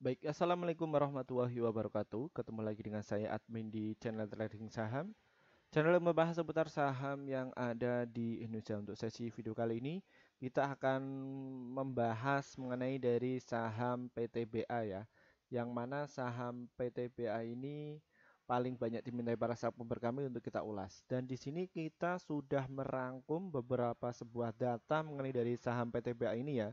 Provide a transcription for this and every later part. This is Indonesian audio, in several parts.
Baik, Assalamualaikum warahmatullahi wabarakatuh. Ketemu lagi dengan saya admin di channel Trading Saham. Channel yang membahas seputar saham yang ada di Indonesia. Untuk sesi video kali ini, kita akan membahas mengenai dari saham PTBA ya. Yang mana saham PTBA ini paling banyak dimintai para subscriber kami untuk kita ulas. Dan di sini kita sudah merangkum beberapa sebuah data mengenai dari saham PTBA ini ya.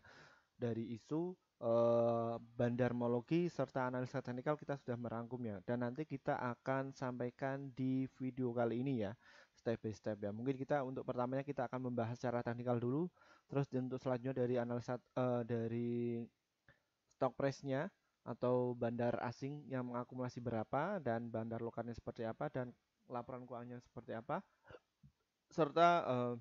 Dari isu Eh, bandarmologi serta analisa teknikal kita sudah merangkumnya dan nanti kita akan sampaikan di video kali ini ya step by step ya mungkin kita untuk pertamanya kita akan membahas secara teknikal dulu terus untuk selanjutnya dari analisa uh, dari stock price-nya atau bandar asing yang mengakumulasi berapa dan bandar lokalnya seperti apa dan laporan keuangannya seperti apa serta uh,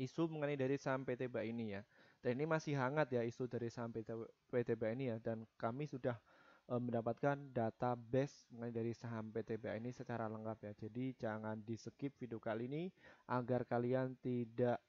isu mengenai dari saham PT Bank ini ya. Dan ini masih hangat ya isu dari saham PTBA ini ya dan kami sudah e, mendapatkan database mengenai dari saham PTBA ini secara lengkap ya. Jadi jangan di skip video kali ini agar kalian tidak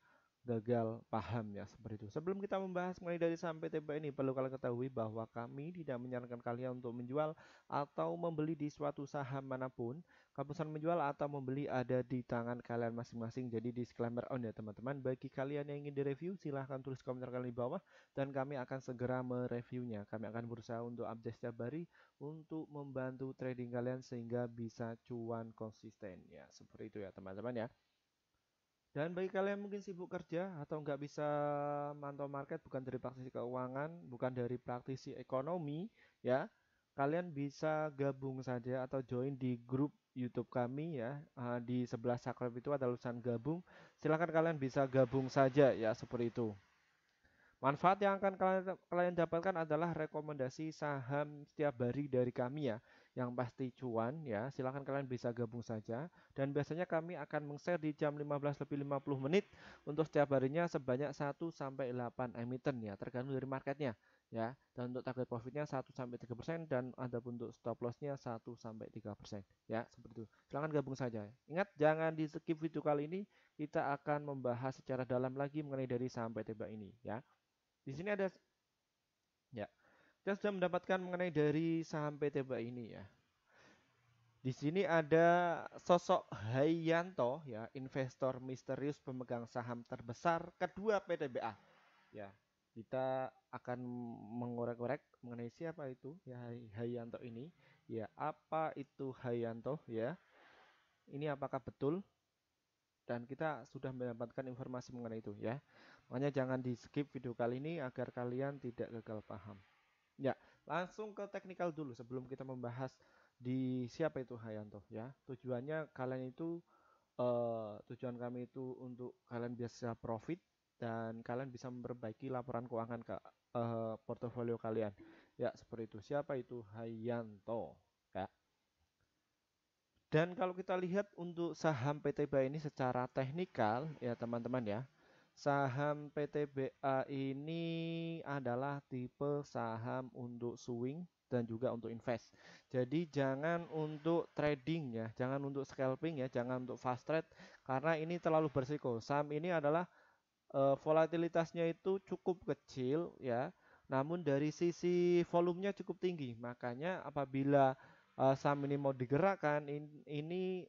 gagal paham ya seperti itu. Sebelum kita membahas mengenai dari saham PTBA ini perlu kalian ketahui bahwa kami tidak menyarankan kalian untuk menjual atau membeli di suatu saham manapun Keputusan menjual atau membeli ada di tangan kalian masing-masing. Jadi disclaimer on ya teman-teman. Bagi kalian yang ingin direview silahkan tulis komentar kalian di bawah dan kami akan segera mereviewnya. Kami akan berusaha untuk update setiap hari untuk membantu trading kalian sehingga bisa cuan konsisten ya. Seperti itu ya teman-teman ya. Dan bagi kalian mungkin sibuk kerja atau nggak bisa mantau market bukan dari praktisi keuangan, bukan dari praktisi ekonomi, ya kalian bisa gabung saja atau join di grup YouTube kami ya uh, di sebelah subscribe itu ada tulisan gabung. Silahkan kalian bisa gabung saja ya seperti itu. Manfaat yang akan kalian, kalian dapatkan adalah rekomendasi saham setiap hari dari kami ya, yang pasti cuan ya. Silahkan kalian bisa gabung saja dan biasanya kami akan mengshare di jam 15 lebih 50 menit untuk setiap harinya sebanyak 1 sampai 8 emiten ya, tergantung dari marketnya ya dan untuk target profitnya 1 sampai 3% dan ada untuk stop lossnya 1 sampai 3% ya seperti itu silahkan gabung saja ingat jangan di skip video kali ini kita akan membahas secara dalam lagi mengenai dari sampai tebak ini ya di sini ada ya kita sudah mendapatkan mengenai dari sampai tebak ini ya di sini ada sosok Hayanto ya investor misterius pemegang saham terbesar kedua PTBA ya kita akan mengorek-orek mengenai siapa itu ya Hayanto ini ya apa itu Hayanto ya ini apakah betul dan kita sudah mendapatkan informasi mengenai itu ya makanya jangan di skip video kali ini agar kalian tidak gagal paham ya langsung ke teknikal dulu sebelum kita membahas di siapa itu Hayanto ya tujuannya kalian itu eh, tujuan kami itu untuk kalian biasa profit dan kalian bisa memperbaiki laporan keuangan ke uh, portofolio kalian. Ya, seperti itu. Siapa itu? Hayanto, ya. Dan kalau kita lihat untuk saham PTBA ini secara teknikal ya teman-teman ya. Saham PTBA ini adalah tipe saham untuk swing dan juga untuk invest. Jadi jangan untuk trading ya, jangan untuk scalping ya, jangan untuk fast trade karena ini terlalu bersiko. Saham ini adalah Eh, volatilitasnya itu cukup kecil ya namun dari sisi volumenya cukup tinggi makanya apabila eh, saham ini mau digerakkan ini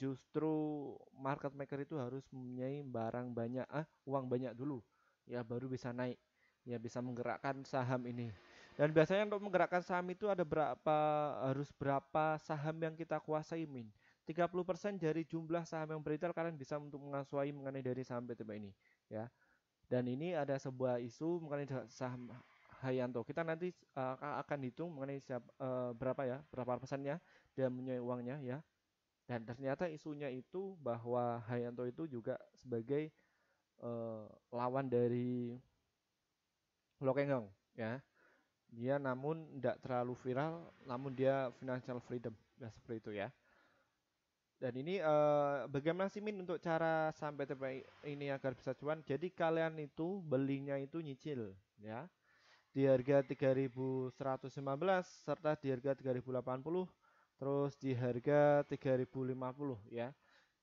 justru market maker itu harus mempunyai barang banyak ah uang banyak dulu ya baru bisa naik ya bisa menggerakkan saham ini dan biasanya untuk menggerakkan saham itu ada berapa harus berapa saham yang kita kuasai min 30% dari jumlah saham yang beredar kalian bisa untuk mengasuhi mengenai dari saham PTB ini ya. Dan ini ada sebuah isu mengenai saham Hayanto. Kita nanti uh, akan hitung mengenai siap, uh, berapa ya, berapa persennya dan punya uangnya ya. Dan ternyata isunya itu bahwa Hayanto itu juga sebagai uh, lawan dari Lokengong ya. Dia namun tidak terlalu viral, namun dia financial freedom, ya seperti itu ya. Dan ini uh, bagaimana sih Min untuk cara sampai terbaik ini agar bisa cuan? Jadi kalian itu belinya itu nyicil ya. Di harga 3115 serta di harga 3080 terus di harga 3050 ya.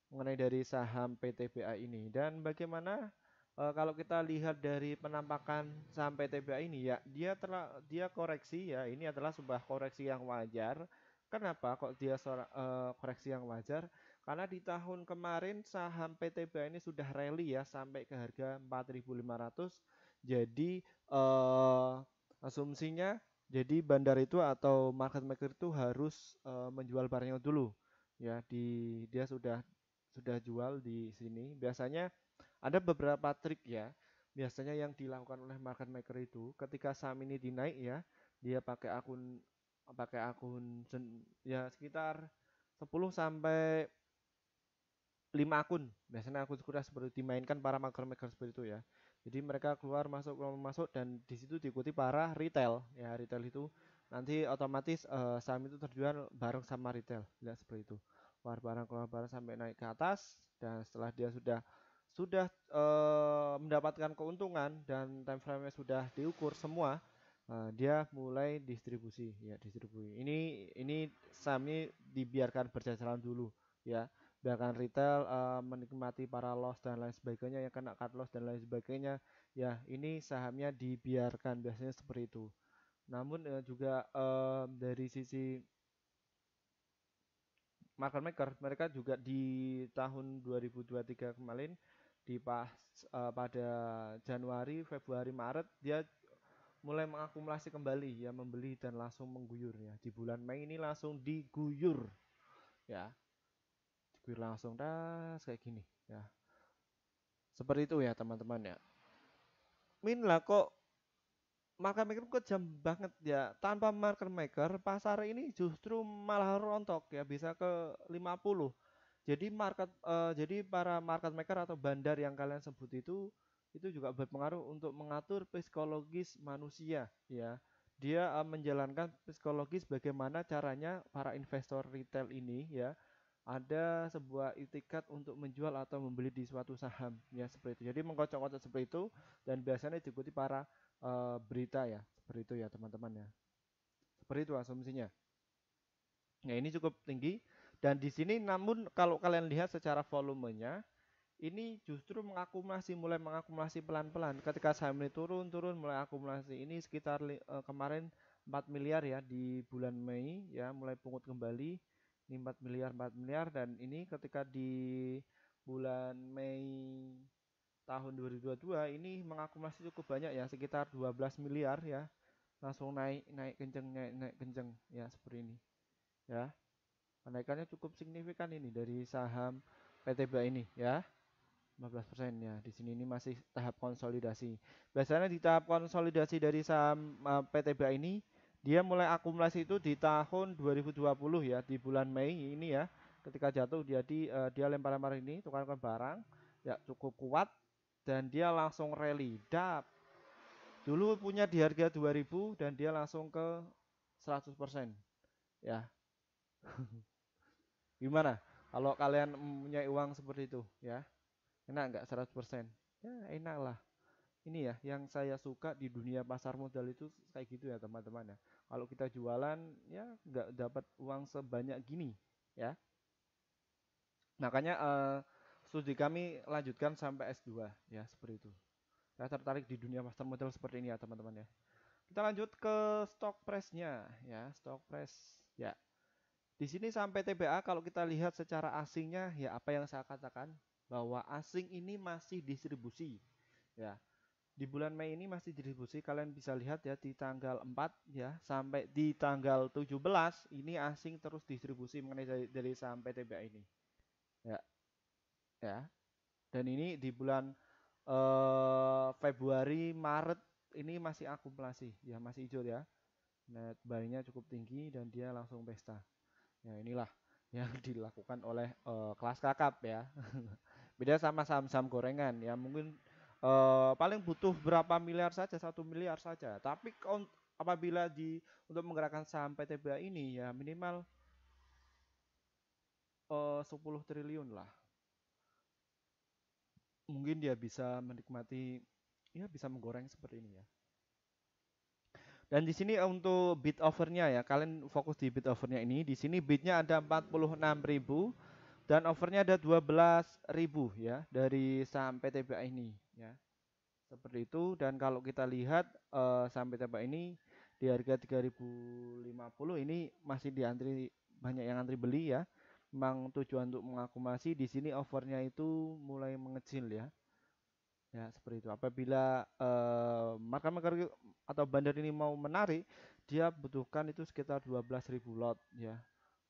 Mengenai dari saham PTBA ini dan bagaimana e, kalau kita lihat dari penampakan saham PTBA ini ya dia telah dia koreksi ya ini adalah sebuah koreksi yang wajar Kenapa kok dia seorang, uh, eh, koreksi yang wajar? Karena di tahun kemarin saham PTBA ini sudah rally ya sampai ke harga 4.500. Jadi uh, asumsinya jadi bandar itu atau market maker itu harus uh, menjual barangnya dulu. Ya, di dia sudah sudah jual di sini. Biasanya ada beberapa trik ya. Biasanya yang dilakukan oleh market maker itu ketika saham ini dinaik ya, dia pakai akun pakai akun ya sekitar 10 sampai 5 akun. Biasanya akun sekuritas seperti dimainkan para maker-maker seperti itu ya. Jadi mereka keluar masuk keluar masuk dan di situ diikuti para retail. Ya, retail itu nanti otomatis eh, saham itu terjual bareng sama retail. Lihat seperti itu. Keluar barang keluar barang sampai naik ke atas dan setelah dia sudah sudah eh, mendapatkan keuntungan dan time frame-nya sudah diukur semua, Nah, dia mulai distribusi ya distribusi ini ini sahamnya dibiarkan berjalan dulu ya biarkan retail uh, menikmati para loss dan lain sebagainya yang kena cut loss dan lain sebagainya ya ini sahamnya dibiarkan biasanya seperti itu namun ya, juga uh, dari sisi market maker mereka juga di tahun 2023 kemarin di pas uh, pada Januari, Februari, Maret dia mulai mengakumulasi kembali ya membeli dan langsung mengguyur ya di bulan Mei ini langsung diguyur ya diguyur langsung tas kayak gini ya seperti itu ya teman-teman ya Min lah kok market maker kok jam banget ya tanpa market maker pasar ini justru malah rontok ya bisa ke 50 jadi market eh, jadi para market maker atau bandar yang kalian sebut itu itu juga berpengaruh untuk mengatur psikologis manusia ya dia uh, menjalankan psikologis bagaimana caranya para investor retail ini ya ada sebuah itikat untuk menjual atau membeli di suatu saham ya seperti itu jadi mengkocok-kocok seperti itu dan biasanya diikuti para uh, berita ya seperti itu ya teman-teman ya seperti itu asumsinya Nah ini cukup tinggi dan di sini namun kalau kalian lihat secara volumenya ini justru mengakumulasi mulai mengakumulasi pelan-pelan ketika saham ini turun turun mulai akumulasi ini sekitar uh, kemarin 4 miliar ya di bulan Mei ya mulai pungut kembali ini 4 miliar 4 miliar dan ini ketika di bulan Mei tahun 2022 ini mengakumulasi cukup banyak ya sekitar 12 miliar ya langsung naik naik kenceng naik, naik kenceng ya seperti ini ya kenaikannya cukup signifikan ini dari saham PTBA ini ya 15% ya. Di sini ini masih tahap konsolidasi. Biasanya di tahap konsolidasi dari saham eh, PTBA ini dia mulai akumulasi itu di tahun 2020 ya, di bulan Mei ini ya. Ketika jatuh dia di uh, dia lempar-lempar ini tukar-tukar barang ya cukup kuat dan dia langsung rally dap. Dulu punya di harga 2000 dan dia langsung ke 100%. Ya. Gimana? Kalau kalian punya uang seperti itu ya Enak nggak 100%? Ya enak lah. Ini ya yang saya suka di dunia pasar modal itu kayak gitu ya teman-teman ya. Kalau kita jualan ya nggak dapat uang sebanyak gini ya. Makanya eh, studi kami lanjutkan sampai S2 ya seperti itu. Saya tertarik di dunia pasar modal seperti ini ya teman-teman ya. Kita lanjut ke stok price ya, stok price ya. Di sini sampai TBA kalau kita lihat secara asingnya ya apa yang saya katakan bahwa asing ini masih distribusi ya. Di bulan Mei ini masih distribusi kalian bisa lihat ya di tanggal 4 ya sampai di tanggal 17 ini asing terus distribusi mengenai dari, dari saham PTBA ini. Ya. Ya. Dan ini di bulan eh, Februari, Maret ini masih akumulasi ya masih hijau ya. Net buy-nya cukup tinggi dan dia langsung pesta. Ya inilah yang dilakukan oleh uh, kelas kakap ya Beda sama saham-saham gorengan ya mungkin uh, paling butuh berapa miliar saja, satu miliar saja. Tapi apabila di untuk menggerakkan saham PTBA ini ya minimal eh, uh, 10 triliun lah. Mungkin dia bisa menikmati ya bisa menggoreng seperti ini ya. Dan di sini untuk bid offernya ya, kalian fokus di bid offernya ini. Di sini bidnya ada ribu dan overnya ada 12.000 ya dari saham PTBA ini ya. Seperti itu dan kalau kita lihat eh, saham PTBA ini di harga 3050 ini masih diantri banyak yang antri beli ya. Memang tujuan untuk mengakumasi di sini overnya itu mulai mengecil ya. Ya, seperti itu. Apabila eh, market maker atau bandar ini mau menarik, dia butuhkan itu sekitar 12.000 lot ya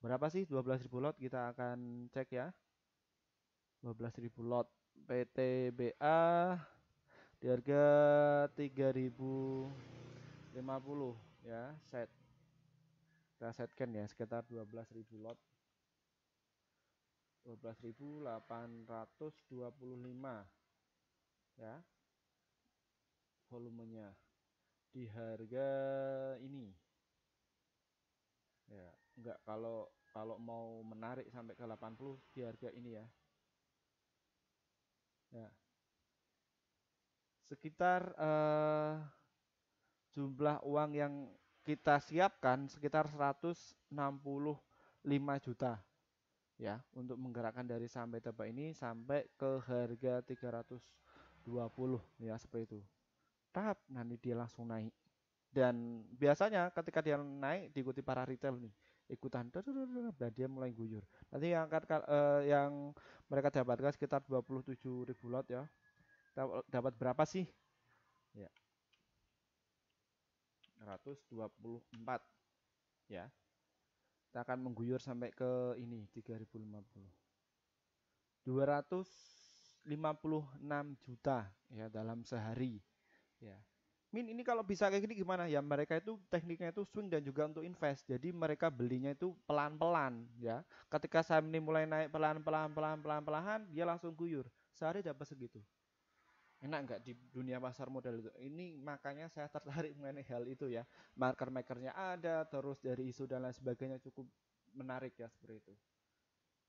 Berapa sih 12.000 lot? Kita akan cek ya. 12.000 lot PTBA di harga 3050 ya set kita setkan ya sekitar 12.000 lot 12.825 ya volumenya di harga ini Enggak, kalau kalau mau menarik sampai ke 80 di harga ini ya. Ya. Sekitar eh, jumlah uang yang kita siapkan sekitar 165 juta ya untuk menggerakkan dari sampai tebak ini sampai ke harga 320 ya seperti itu. tahap nanti dia langsung naik. Dan biasanya ketika dia naik diikuti para retail nih ikutan dan dia mulai guyur nanti yang angkat uh, yang mereka dapatkan sekitar 27.000 lot ya dapat berapa sih ya 124 ya kita akan mengguyur sampai ke ini 3050 256 juta ya dalam sehari ya Min ini kalau bisa kayak gini gimana ya? Mereka itu tekniknya itu swing dan juga untuk invest. Jadi mereka belinya itu pelan-pelan ya. Ketika saham ini mulai naik pelan-pelan pelan-pelan pelan, dia langsung guyur. Sehari dapat segitu. Enak nggak di dunia pasar modal itu? Ini makanya saya tertarik mengenai hal itu ya. Marker makernya ada, terus dari isu dan lain sebagainya cukup menarik ya seperti itu.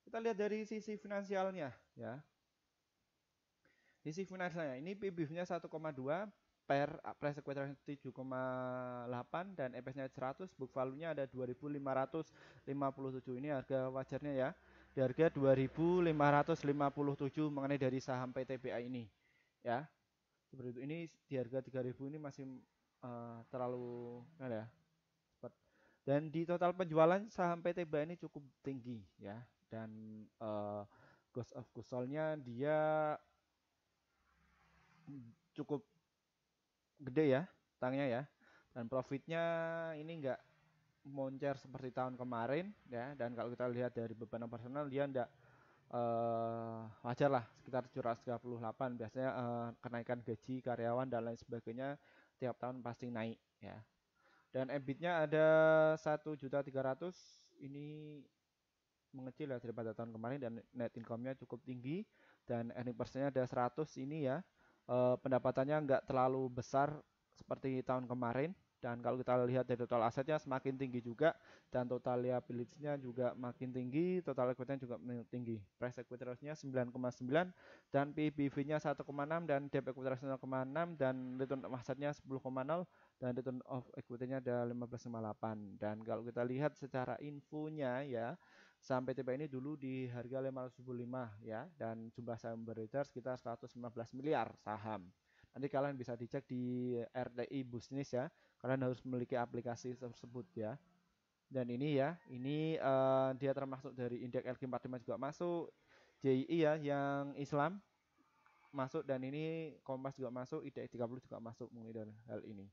Kita lihat dari sisi finansialnya ya. Sisi finansialnya ini PBB-nya 1,2, per price equatornya 7,8 dan EPS-nya 100 book value-nya ada 2557 ini harga wajarnya ya di harga 2557 mengenai dari saham PTBA ini ya seperti itu ini di harga 3000 ini masih uh, terlalu kan ya dan di total penjualan saham PTBA ini cukup tinggi ya dan uh, cost of nya dia hmm, cukup gede ya utangnya ya dan profitnya ini enggak moncer seperti tahun kemarin ya dan kalau kita lihat dari beban personal dia enggak uh, eh, wajar lah sekitar 738 biasanya uh, kenaikan gaji karyawan dan lain sebagainya tiap tahun pasti naik ya dan EBITnya ada 1.300 ini mengecil ya daripada tahun kemarin dan net income-nya cukup tinggi dan earning per ada 100 ini ya uh, pendapatannya nggak terlalu besar seperti tahun kemarin dan kalau kita lihat dari total asetnya semakin tinggi juga dan total liabilitasnya juga makin tinggi, total equity-nya juga tinggi. Price equity ratio-nya 9,9 dan PBV-nya e 1,6 dan debt equity ratio 0,6 dan return on asetnya 10,0 dan return of equity-nya ada 15,8. Dan kalau kita lihat secara infonya ya, saham PTBA ini dulu di harga 505 ya dan jumlah saham beredar sekitar 115 miliar saham. Nanti kalian bisa dicek di RTI Business ya. Kalian harus memiliki aplikasi tersebut ya. Dan ini ya, ini uh, dia termasuk dari indeks LQ45 juga masuk, JI ya yang Islam masuk dan ini Kompas juga masuk, IDX 30 e juga masuk mengenai hal ini.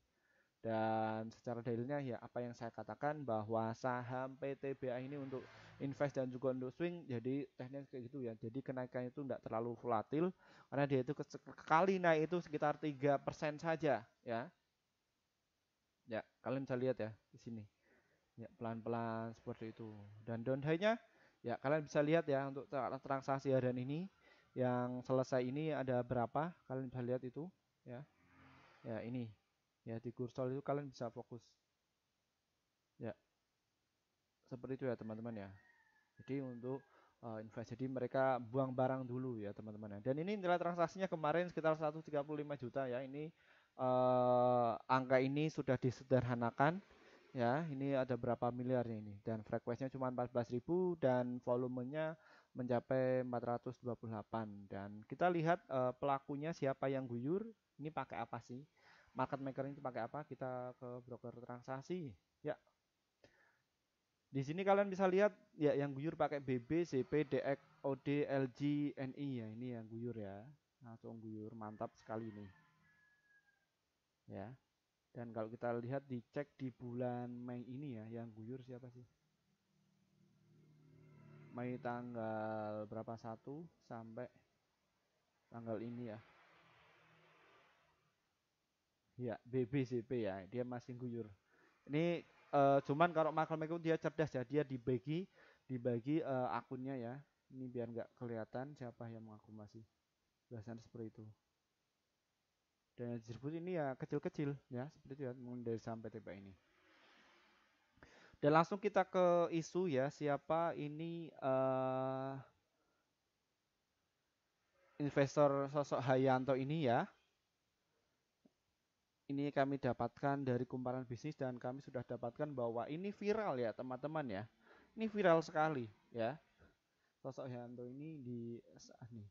Dan secara dalilnya ya apa yang saya katakan bahwa saham PTBA ini untuk invest dan juga untuk swing jadi teknis kayak gitu ya jadi kenaikannya itu tidak terlalu volatil karena dia itu sekali naik itu sekitar tiga persen saja ya ya kalian bisa lihat ya di sini ya pelan-pelan seperti itu dan down high-nya ya kalian bisa lihat ya untuk transaksi harian ini yang selesai ini ada berapa kalian bisa lihat itu ya ya ini ya di kursol itu kalian bisa fokus ya seperti itu ya teman-teman ya jadi untuk uh, invest. Jadi mereka buang barang dulu ya teman-teman. Ya. Dan ini nilai transaksinya kemarin sekitar 135 juta ya. Ini uh, angka ini sudah disederhanakan ya. Ini ada berapa miliar ini dan frekuensinya cuma 14.000 dan volumenya mencapai 428 dan kita lihat uh, pelakunya siapa yang guyur, ini pakai apa sih? Market maker ini pakai apa? Kita ke broker transaksi. Ya, di sini kalian bisa lihat ya yang guyur pakai BB, CP, DX, OD, LG, NI ya ini yang guyur ya. Langsung guyur mantap sekali ini Ya. Dan kalau kita lihat dicek di bulan Mei ini ya yang guyur siapa sih? Mei tanggal berapa satu sampai tanggal ini ya. Ya, BB, CP ya, dia masih guyur. Ini uh, cuman kalau maklum dia cerdas ya dia dibagi dibagi uh, akunnya ya ini biar nggak kelihatan siapa yang mengaku masih belasan seperti itu dan yang disebut ini ya kecil-kecil ya seperti itu ya dari sampai tiba ini dan langsung kita ke isu ya siapa ini uh, investor sosok Hayanto ini ya ini kami dapatkan dari kumparan bisnis dan kami sudah dapatkan bahwa ini viral ya teman-teman ya. Ini viral sekali ya. Sosok Yanto ini di nih.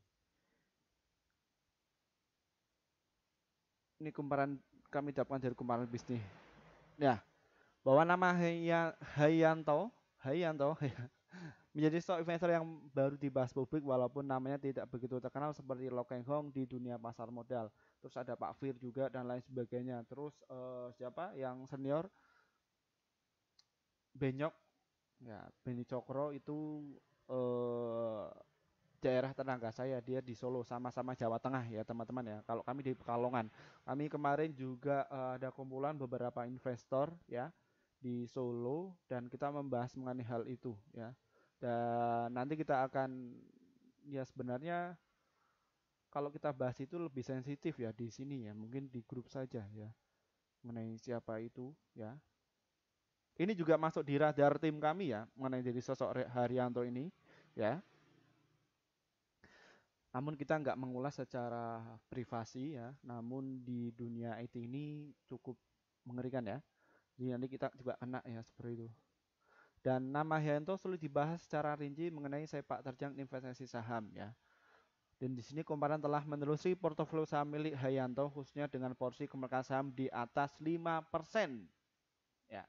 Ini kumparan kami dapatkan dari kumparan bisnis. Ya. Bahwa nama Hayanto, Hayanto ya, menjadi stock investor yang baru dibahas publik walaupun namanya tidak begitu terkenal seperti Lokeng Hong di dunia pasar modal terus ada Pak Fir juga dan lain sebagainya terus uh, siapa yang senior Benyok ya Beni Cokro itu uh, daerah tenaga saya dia di Solo sama-sama Jawa Tengah ya teman-teman ya kalau kami di Pekalongan kami kemarin juga uh, ada kumpulan beberapa investor ya di Solo dan kita membahas mengenai hal itu ya dan nanti kita akan ya sebenarnya kalau kita bahas itu lebih sensitif ya di sini ya, mungkin di grup saja ya. Mengenai siapa itu ya. Ini juga masuk di radar tim kami ya, mengenai jadi sosok Haryanto ini ya. Namun kita nggak mengulas secara privasi ya, namun di dunia IT ini cukup mengerikan ya. Jadi nanti kita juga kena ya seperti itu. Dan nama Haryanto sulit dibahas secara rinci mengenai sepak terjang investasi saham ya dan di sini komparan telah menelusuri portofolio saham milik Hayanto khususnya dengan porsi kemerakan saham di atas 5%. Ya.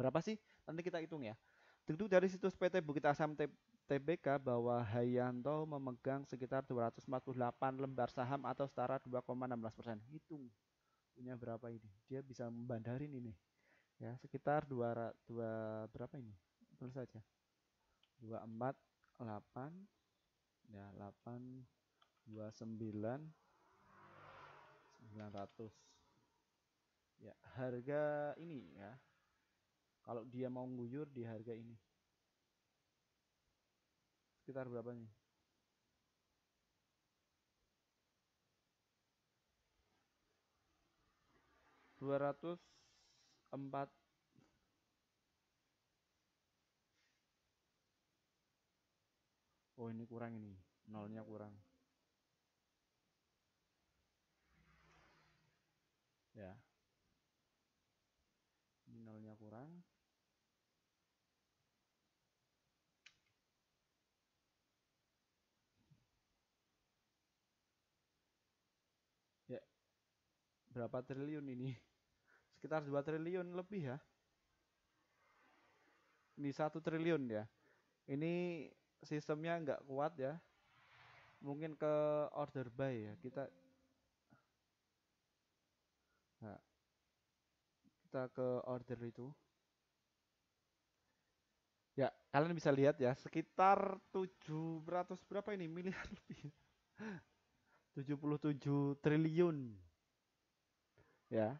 Berapa sih? Nanti kita hitung ya. Tentu dari situs PT Bukit Asam TBK bahwa Hayanto memegang sekitar 248 lembar saham atau setara 2,16%. Hitung punya berapa ini. Dia bisa membandarin ini. Ya, sekitar 2 dua berapa ini? Tulis saja. 248 ya 8 29 900 ya harga ini ya kalau dia mau nguyur di harga ini sekitar berapa nih dua ratus empat oh ini kurang ini nolnya kurang kurang ya berapa triliun ini sekitar 2 triliun lebih ya ini satu triliun ya ini sistemnya nggak kuat ya mungkin ke order buy ya kita kita ke order itu ya kalian bisa lihat ya sekitar 700 berapa ini miliar lebih 77 triliun ya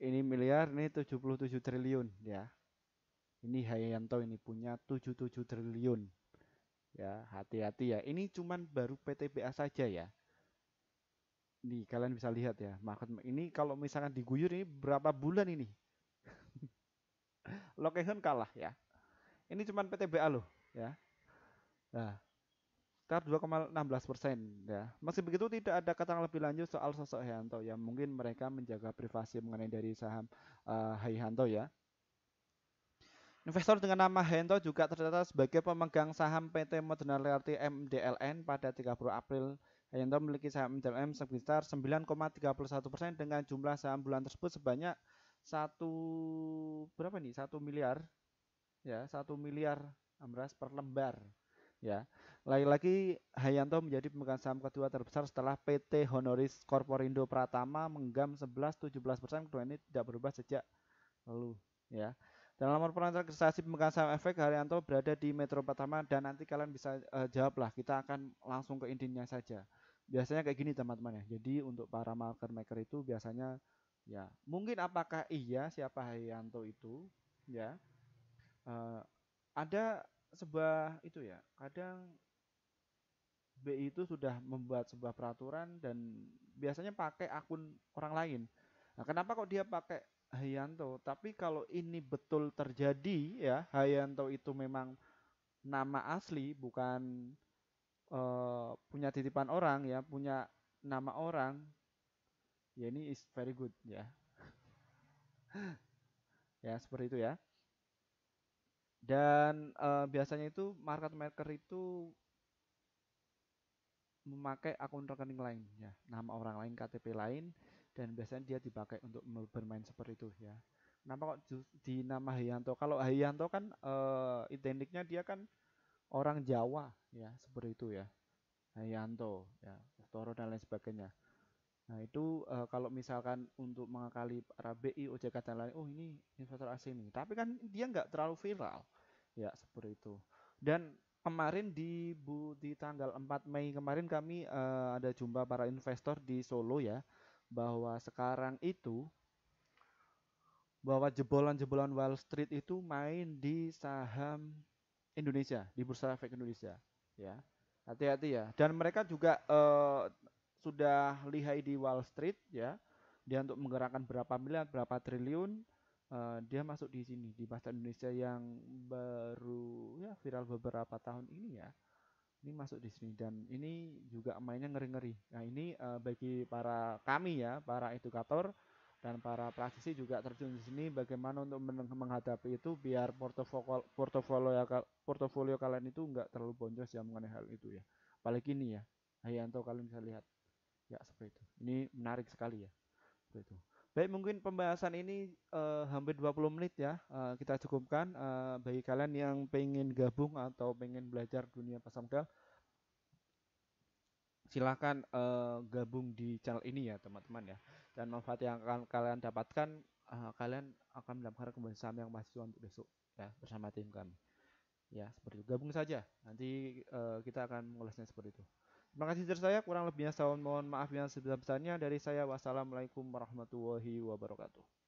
ini miliar ini 77 triliun ya ini Hayanto ini punya 77 triliun ya hati-hati ya ini cuman baru PTBA saja ya Nih kalian bisa lihat ya, market ini kalau misalkan diguyur ini berapa bulan ini? Lokeheon kalah ya. Ini cuman PTBA loh ya. Nah, sekitar 2,16 persen ya. Masih begitu tidak ada kata lebih lanjut soal sosok Hayanto ya. Mungkin mereka menjaga privasi mengenai dari saham uh, eh, Hayanto ya. Investor dengan nama Hento juga tercatat sebagai pemegang saham PT Moderna Realty MDLN pada 30 April Hayanto memiliki saham MLM sebesar 9,31% dengan jumlah saham bulan tersebut sebanyak satu berapa nih? Satu miliar ya, satu miliar Amras per lembar ya. Lagi-lagi Hayanto menjadi pemegang saham kedua terbesar setelah PT Honoris Corporindo Pratama menggam 11-17% kedua ini tidak berubah sejak lalu ya. Dalam nomor transaksi pemegang saham efek Haryanto berada di Metro Pratama dan nanti kalian bisa uh, eh, jawablah. Kita akan langsung ke intinya saja biasanya kayak gini teman-teman ya. Jadi untuk para market maker itu biasanya ya mungkin apakah iya siapa Hayanto itu ya uh, ada sebuah itu ya kadang BI itu sudah membuat sebuah peraturan dan biasanya pakai akun orang lain. Nah, kenapa kok dia pakai Hayanto? Tapi kalau ini betul terjadi ya Hayanto itu memang nama asli bukan uh, punya titipan orang ya, punya nama orang, ya ini is very good ya. ya seperti itu ya. Dan e, biasanya itu market maker itu memakai akun rekening lain ya, nama orang lain, KTP lain dan biasanya dia dipakai untuk bermain seperti itu ya. Kenapa kok di nama Hayanto? Kalau Hayanto kan e, identiknya dia kan orang Jawa ya, seperti itu ya. Yanto, ya, Kustoro dan lain sebagainya. Nah itu e, kalau misalkan untuk mengakali para BI, OJK dan lain, oh ini investor asing nih. Tapi kan dia nggak terlalu viral, ya seperti itu. Dan kemarin di bu di tanggal 4 Mei kemarin kami e, ada jumpa para investor di Solo ya, bahwa sekarang itu bahwa jebolan-jebolan Wall Street itu main di saham Indonesia, di Bursa Efek Indonesia, ya. Hati-hati ya. Dan mereka juga uh, sudah lihai di Wall Street ya. Dia untuk menggerakkan berapa miliar, berapa triliun. Uh, dia masuk di sini di pasar Indonesia yang baru ya viral beberapa tahun ini ya. Ini masuk di sini dan ini juga mainnya ngeri-ngeri. Nah, ini uh, bagi para kami ya, para edukator dan para praktisi juga terjun di sini bagaimana untuk menghadapi itu biar portofolio portofolio kalian itu enggak terlalu boncos ya mengenai hal itu ya paling ini ya Hayanto kalian bisa lihat ya seperti itu ini menarik sekali ya seperti itu baik mungkin pembahasan ini uh, hampir 20 menit ya uh, kita cukupkan uh, bagi kalian yang pengen gabung atau pengen belajar dunia modal silahkan uh, gabung di channel ini ya teman-teman ya dan manfaat yang akan kalian dapatkan uh, kalian akan mendapatkan kembali saham yang mahasiswa untuk besok ya bersama tim kami ya seperti itu gabung saja nanti uh, kita akan mengulasnya seperti itu terima kasih dari saya kurang lebihnya saya mohon maaf yang sebesar-besarnya dari saya wassalamualaikum warahmatullahi wabarakatuh